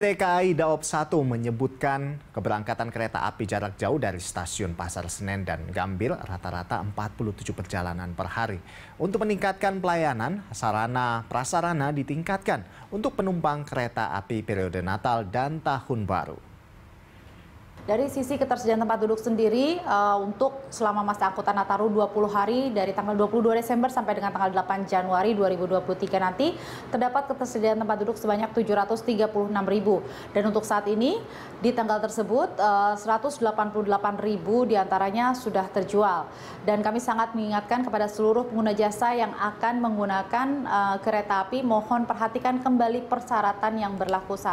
TKI Daop 1 menyebutkan keberangkatan kereta api jarak jauh dari stasiun Pasar Senen dan Gambir rata-rata 47 perjalanan per hari. Untuk meningkatkan pelayanan, sarana prasarana ditingkatkan untuk penumpang kereta api periode Natal dan Tahun Baru. Dari sisi ketersediaan tempat duduk sendiri uh, untuk selama masa angkutan Nataru 20 hari dari tanggal 22 Desember sampai dengan tanggal 8 Januari 2023 nanti terdapat ketersediaan tempat duduk sebanyak ribu dan untuk saat ini di tanggal tersebut eh, uh, 188.000 diantaranya sudah terjual dan kami sangat mengingatkan kepada seluruh pengguna jasa yang akan menggunakan uh, kereta api mohon perhatikan kembali persyaratan yang berlaku saat